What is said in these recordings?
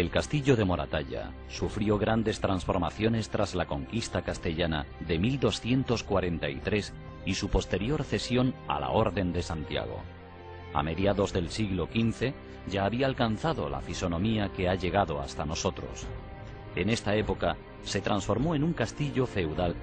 El castillo de Moratalla sufrió grandes transformaciones tras la conquista castellana de 1243 y su posterior cesión a la Orden de Santiago. A mediados del siglo XV ya había alcanzado la fisonomía que ha llegado hasta nosotros. En esta época se transformó en un castillo feudal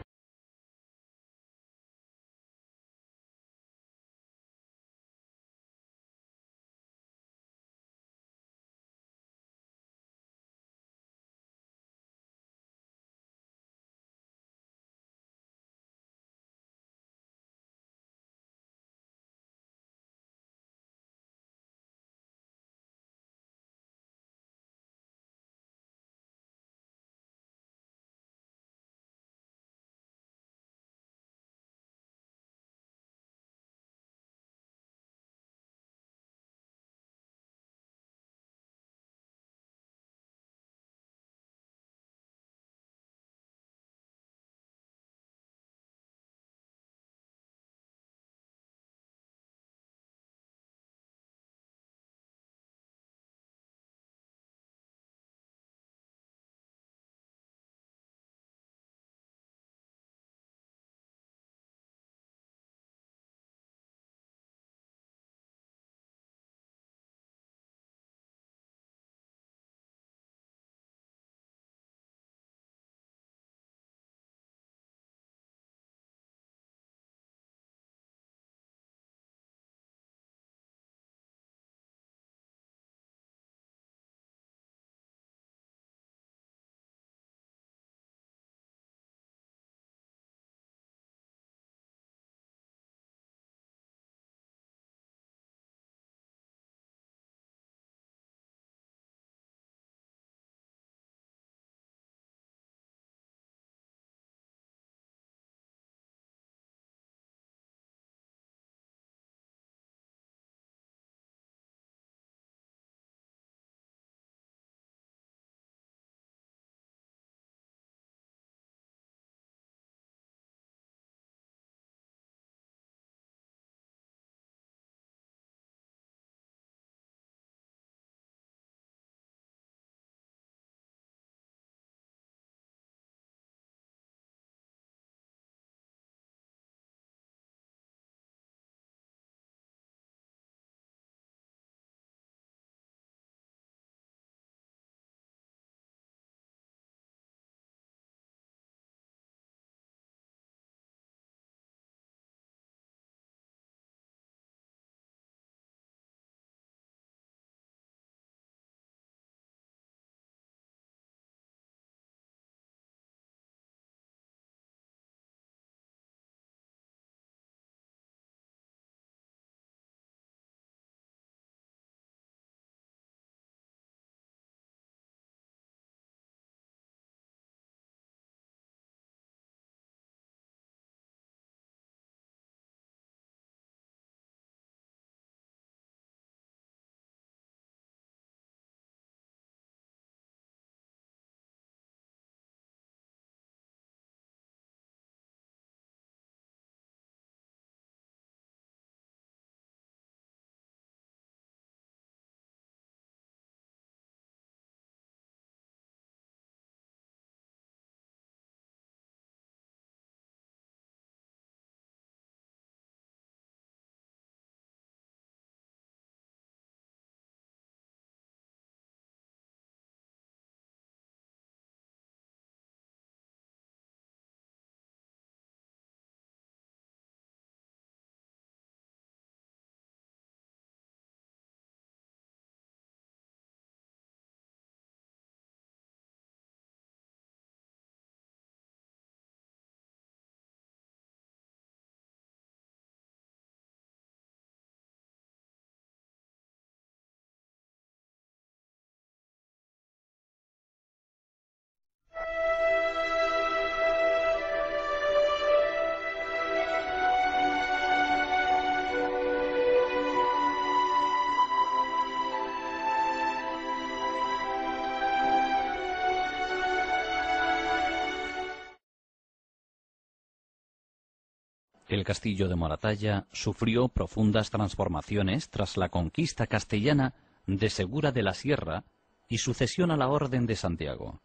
El castillo de Moratalla sufrió profundas transformaciones tras la conquista castellana de Segura de la Sierra y sucesión a la Orden de Santiago.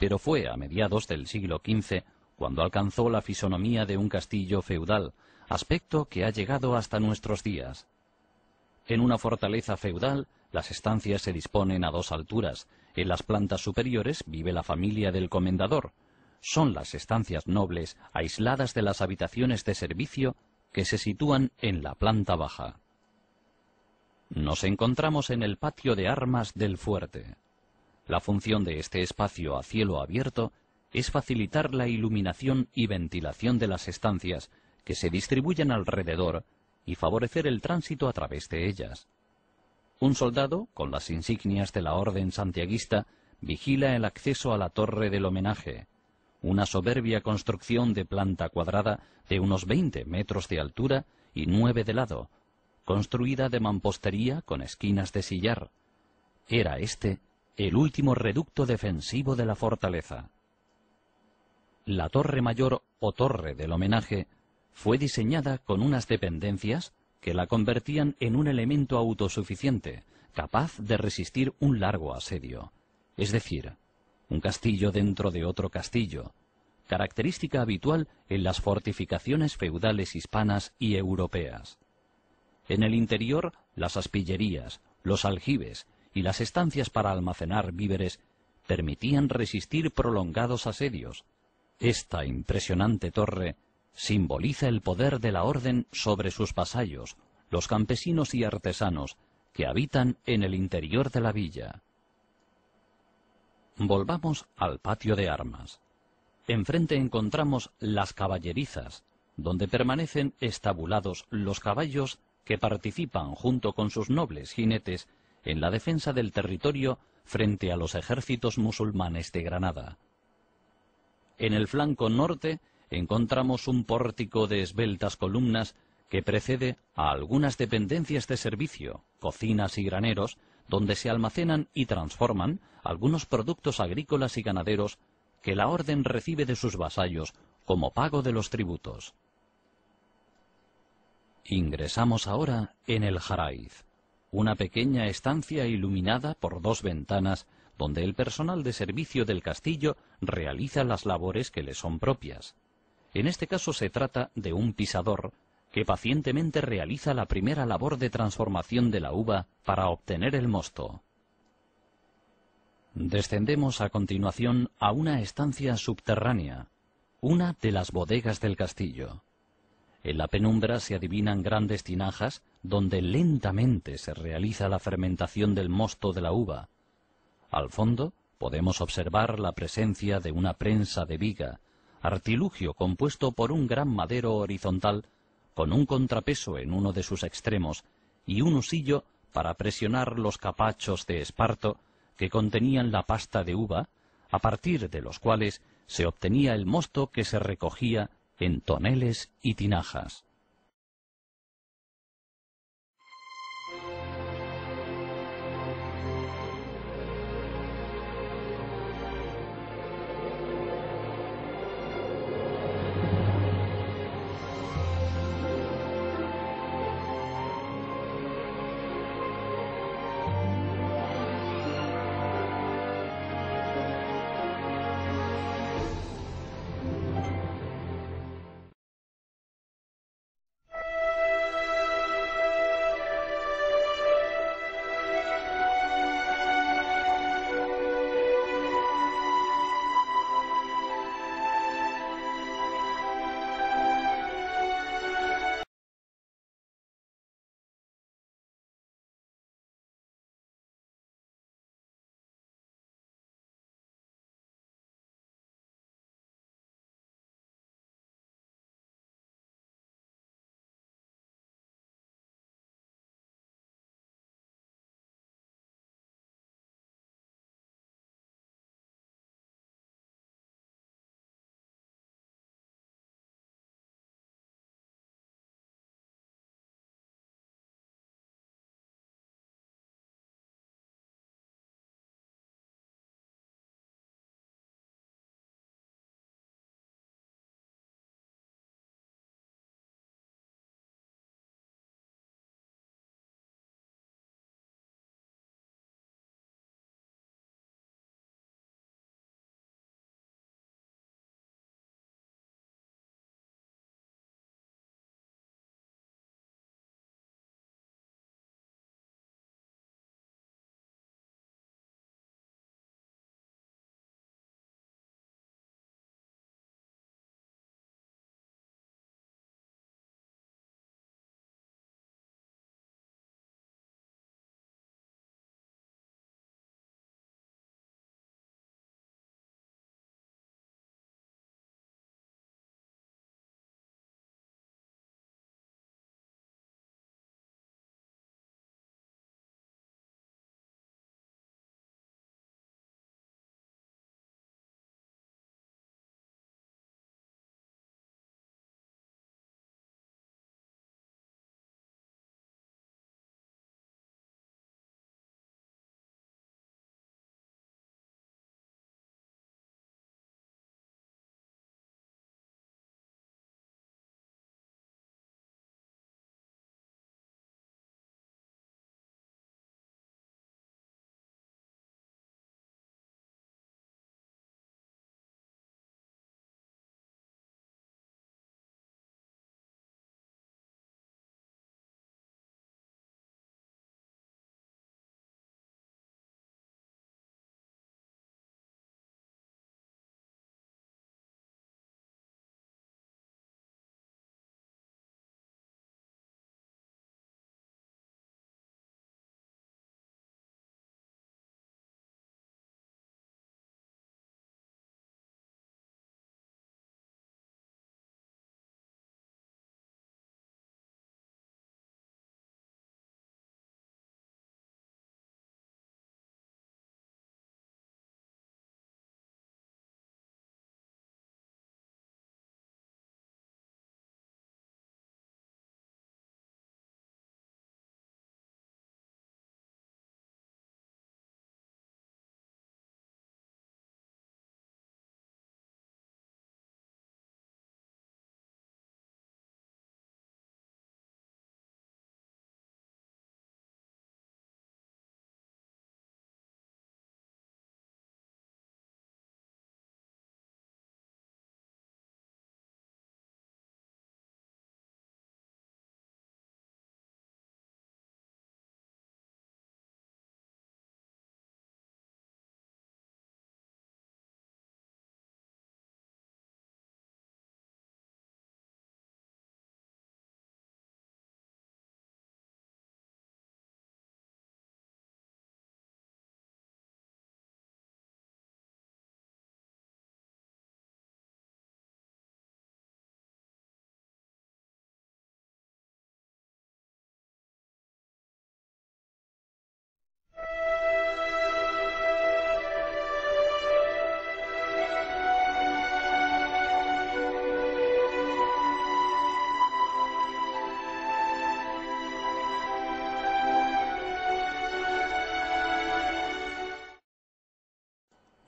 Pero fue a mediados del siglo XV cuando alcanzó la fisonomía de un castillo feudal, aspecto que ha llegado hasta nuestros días. En una fortaleza feudal, las estancias se disponen a dos alturas. En las plantas superiores vive la familia del comendador, son las estancias nobles, aisladas de las habitaciones de servicio, que se sitúan en la planta baja. Nos encontramos en el patio de armas del fuerte. La función de este espacio a cielo abierto es facilitar la iluminación y ventilación de las estancias que se distribuyen alrededor y favorecer el tránsito a través de ellas. Un soldado, con las insignias de la Orden Santiaguista, vigila el acceso a la torre del homenaje, una soberbia construcción de planta cuadrada de unos veinte metros de altura y nueve de lado, construida de mampostería con esquinas de sillar. Era este el último reducto defensivo de la fortaleza. La torre mayor o torre del homenaje fue diseñada con unas dependencias que la convertían en un elemento autosuficiente, capaz de resistir un largo asedio. Es decir, un castillo dentro de otro castillo, característica habitual en las fortificaciones feudales hispanas y europeas. En el interior, las aspillerías, los aljibes y las estancias para almacenar víveres permitían resistir prolongados asedios. Esta impresionante torre simboliza el poder de la orden sobre sus vasallos, los campesinos y artesanos que habitan en el interior de la villa. Volvamos al patio de armas. Enfrente encontramos las caballerizas, donde permanecen estabulados los caballos que participan junto con sus nobles jinetes en la defensa del territorio frente a los ejércitos musulmanes de Granada. En el flanco norte encontramos un pórtico de esbeltas columnas que precede a algunas dependencias de servicio, cocinas y graneros, donde se almacenan y transforman algunos productos agrícolas y ganaderos que la orden recibe de sus vasallos como pago de los tributos. Ingresamos ahora en el Jaraiz, una pequeña estancia iluminada por dos ventanas donde el personal de servicio del castillo realiza las labores que le son propias. En este caso se trata de un pisador que pacientemente realiza la primera labor de transformación de la uva para obtener el mosto. Descendemos a continuación a una estancia subterránea, una de las bodegas del castillo. En la penumbra se adivinan grandes tinajas donde lentamente se realiza la fermentación del mosto de la uva. Al fondo podemos observar la presencia de una prensa de viga, artilugio compuesto por un gran madero horizontal con un contrapeso en uno de sus extremos y un usillo para presionar los capachos de esparto que contenían la pasta de uva, a partir de los cuales se obtenía el mosto que se recogía en toneles y tinajas.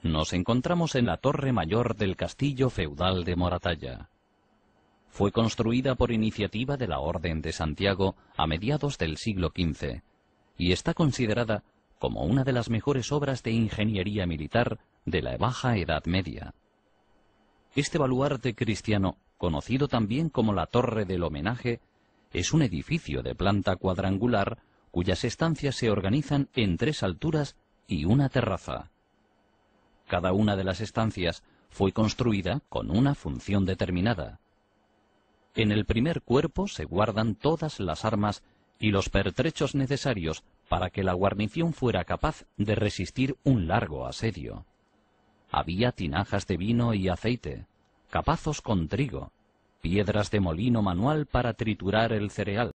Nos encontramos en la torre mayor del castillo feudal de Moratalla. Fue construida por iniciativa de la Orden de Santiago a mediados del siglo XV y está considerada como una de las mejores obras de ingeniería militar de la Baja Edad Media. Este baluarte cristiano, conocido también como la Torre del Homenaje, es un edificio de planta cuadrangular cuyas estancias se organizan en tres alturas y una terraza. Cada una de las estancias fue construida con una función determinada. En el primer cuerpo se guardan todas las armas y los pertrechos necesarios para que la guarnición fuera capaz de resistir un largo asedio. Había tinajas de vino y aceite, capazos con trigo, piedras de molino manual para triturar el cereal,